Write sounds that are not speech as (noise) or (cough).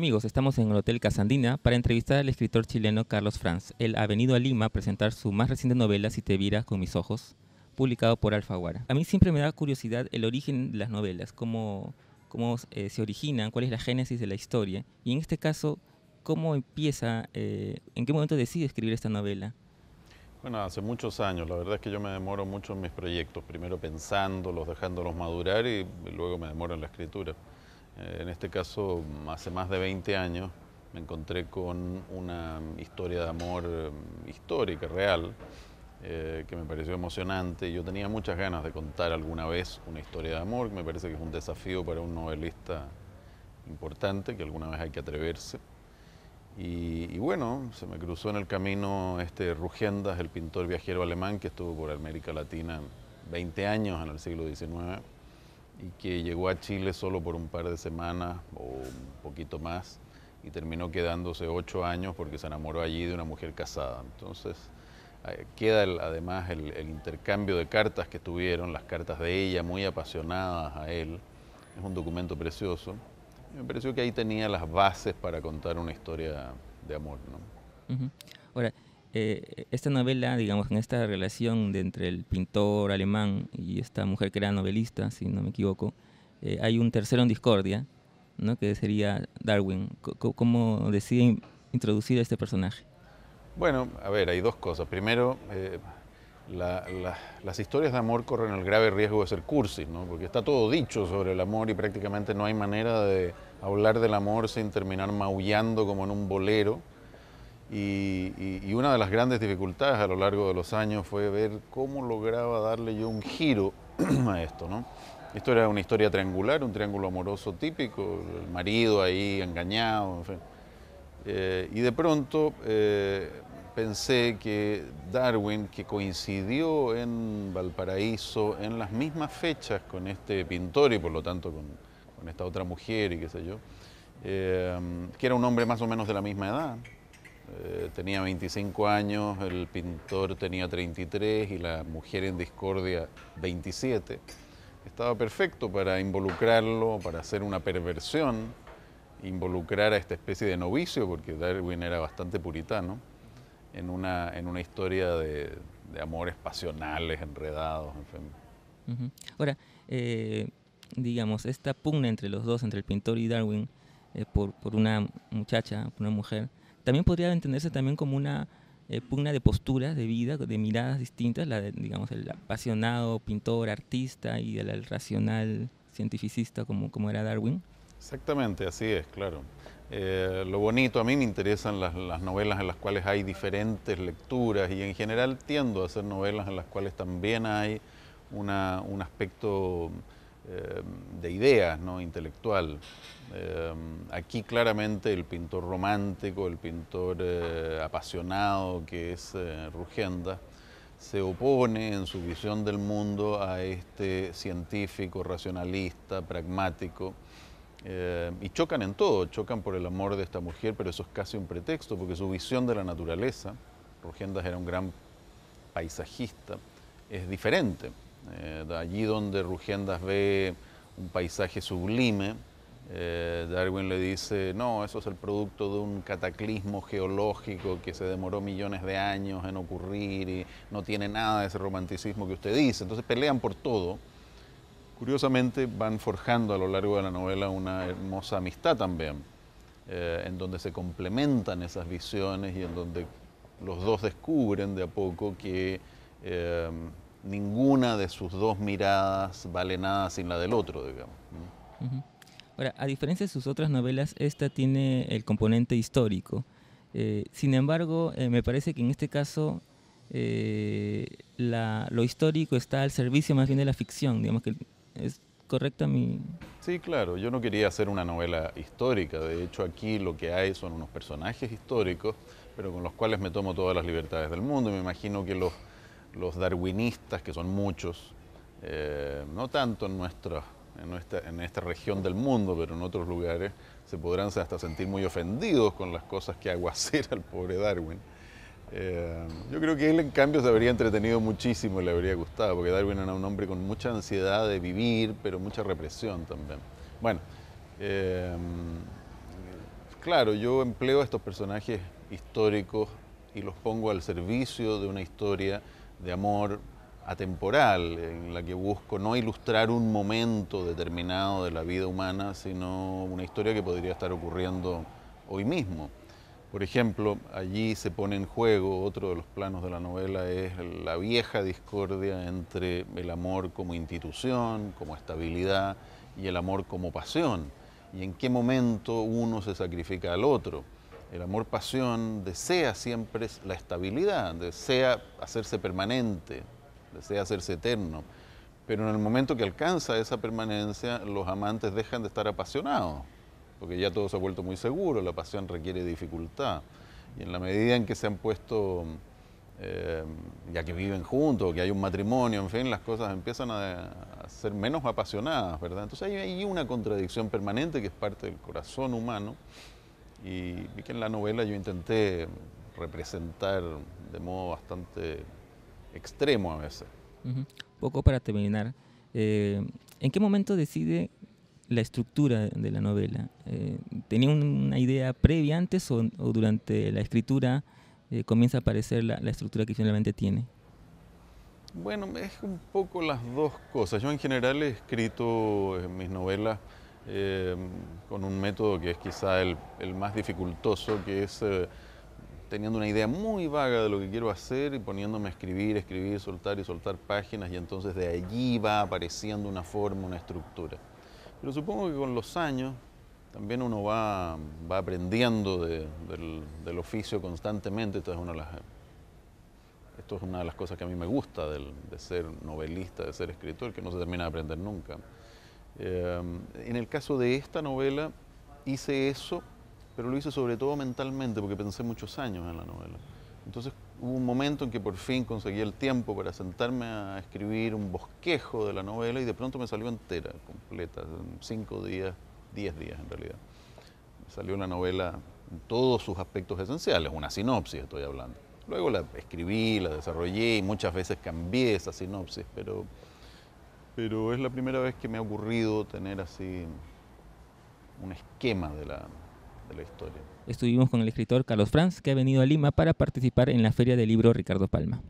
Amigos, estamos en el Hotel Casandina para entrevistar al escritor chileno Carlos Franz. Él ha venido a Lima a presentar su más reciente novela, Si te con mis ojos, publicado por Alfaguara. A mí siempre me da curiosidad el origen de las novelas, cómo, cómo eh, se originan, cuál es la génesis de la historia. Y en este caso, ¿cómo empieza, eh, en qué momento decide escribir esta novela? Bueno, hace muchos años, la verdad es que yo me demoro mucho en mis proyectos, primero pensándolos, dejándolos madurar y luego me demoro en la escritura en este caso hace más de 20 años, me encontré con una historia de amor mm, histórica, real, eh, que me pareció emocionante. Yo tenía muchas ganas de contar alguna vez una historia de amor, que me parece que es un desafío para un novelista importante, que alguna vez hay que atreverse. Y, bueno, se me cruzó en el camino este Rugendas, el pintor viajero alemán que estuvo por América Latina 20 años en el siglo XIX y que llegó a Chile solo por un par de semanas o un poquito más y terminó quedándose ocho años porque se enamoró allí de una mujer casada. Entonces eh, queda además el, intercambio de cartas que tuvieron, las cartas de ella muy apasionadas a él. Es un documento precioso. me pareció que ahí tenía las bases para contar una historia de amor. ¿no? Ahora, eh, esta novela, digamos, en esta relación de entre el pintor alemán y esta mujer que era novelista, si no me equivoco, eh, hay un tercero en discordia, ¿no? que sería Darwin. ¿Cómo decide introducir a este personaje? Bueno, a ver, hay dos cosas. Primero, eh, las historias de amor corren el grave riesgo de ser cursis, ¿no? porque está todo dicho sobre el amor y prácticamente no hay manera de hablar del amor sin terminar maullando como en un bolero y, una de las grandes dificultades a lo largo de los años fue ver cómo lograba darle yo un giro (clears throat) a esto, ¿no? Esto era una historia triangular, un triángulo amoroso típico, el marido ahí engañado, en fin. Eh, y de pronto eh, pensé que Darwin, que coincidió en Valparaíso en las mismas fechas con este pintor y por lo tanto con, esta otra mujer y qué sé yo, eh, que era un hombre más o menos de la misma edad, eh, tenía 25 años, el pintor tenía 33 y la mujer en discordia 27. Estaba perfecto para involucrarlo, para hacer una perversión, involucrar a esta especie de novicio, porque Darwin era bastante puritano, en una, en una historia de, de amores pasionales, enredados, Ahora, eh, digamos, esta pugna entre los dos, entre el pintor y Darwin, eh, por, por, una muchacha, por una mujer, también podría entenderse también como una eh, pugna de posturas de vida, de miradas distintas, la de, digamos, el apasionado pintor, artista y el, racional cientificista como, era Darwin. Exactamente, así es, claro. Eh, lo bonito, a mí me interesan las, novelas en las cuales hay diferentes lecturas y en general tiendo a hacer novelas en las cuales también hay un aspecto eh, de ideas, ¿no? intelectual. Eh, aquí claramente el pintor romántico, el pintor eh, apasionado que es Rugenda, se opone en su visión del mundo a este científico, racionalista, pragmático, y chocan en todo, chocan por el amor de esta mujer, pero eso es casi un pretexto, porque su visión de la naturaleza, Rugendas era un gran paisajista, es diferente. Eh, allí donde Rugendas ve un paisaje sublime, eh, Darwin le dice, no, eso es el producto de un cataclismo geológico que se demoró millones de años en ocurrir y no tiene nada de ese romanticismo que usted dice. Entonces pelean por todo. Curiosamente van forjando a lo largo de la novela una hermosa amistad también, eh, en donde se complementan esas visiones y en donde los dos descubren de a poco que ninguna de sus dos miradas vale nada sin la del otro, digamos. Ahora, a diferencia de sus otras novelas, esta tiene el componente histórico. Eh, sin embargo, eh, me parece que en este caso eh, lo histórico está al servicio más bien de la ficción, digamos que es correcta mi... Sí, claro, yo no quería hacer una novela histórica, de hecho aquí lo que hay son unos personajes históricos, pero con los cuales me tomo todas las libertades del mundo, y me imagino que los los darwinistas, que son muchos, eh, no tanto en en, esta región del mundo, pero en otros lugares, se podrán hasta sentir muy ofendidos con las cosas que aguacera al pobre Darwin. Eh, yo creo que él, en cambio, se habría entretenido muchísimo y le habría gustado, porque Darwin era un hombre con mucha ansiedad de vivir, pero mucha represión también. Bueno, eh, claro, yo empleo estos personajes históricos y los pongo al servicio de una historia de amor atemporal, en la que busco no ilustrar un momento determinado de la vida humana, sino una historia que podría estar ocurriendo hoy mismo. Por ejemplo, allí se pone en juego, otro de los planos de la novela es la vieja discordia entre el amor como institución, como estabilidad, y el amor como pasión, y en qué momento uno se sacrifica al otro. El amor-pasión desea siempre la estabilidad, desea hacerse permanente, desea hacerse eterno. Pero en el momento que alcanza esa permanencia, los amantes dejan de estar apasionados, porque ya todo se ha vuelto muy seguro, la pasión requiere dificultad. Y en la medida en que se han puesto, eh, ya que viven juntos, que hay un matrimonio, en fin, las cosas empiezan a, ser menos apasionadas, ¿verdad? Entonces hay una contradicción permanente que es parte del corazón humano y vi que en la novela yo intenté representar de modo bastante extremo a veces. Un Poco para terminar, eh, ¿en qué momento decide la estructura de la novela? Eh, ¿Tenía una idea previa antes o, durante la escritura eh, comienza a aparecer la, la, estructura que finalmente tiene? Bueno, es un poco las dos cosas. Yo en general he escrito en mis novelas eh, con un método que es quizá el, más dificultoso, que es eh, teniendo una idea muy vaga de lo que quiero hacer y poniéndome a escribir, escribir, soltar y soltar páginas y entonces de allí va apareciendo una forma, una estructura. Pero supongo que con los años también uno va, va aprendiendo del, oficio constantemente, esto es una las, esto es una de las cosas que a mí me gusta de ser novelista, de ser escritor, que no se termina de aprender nunca. Em, en el caso de esta novela hice eso, pero lo hice sobre todo mentalmente, porque pensé muchos años en la novela. Entonces hubo un momento en que por fin conseguí el tiempo para sentarme a escribir un bosquejo de la novela y de pronto me salió entera, completa, en cinco días, diez días en realidad. Me salió la novela en todos sus aspectos esenciales, una sinopsis estoy hablando. Luego la escribí, la desarrollé y muchas veces cambié esa sinopsis, pero pero es la primera vez que me ha ocurrido tener así un esquema de la, de la historia. Estuvimos con el escritor Carlos Franz, que ha venido a Lima para participar en la Feria del Libro Ricardo Palma.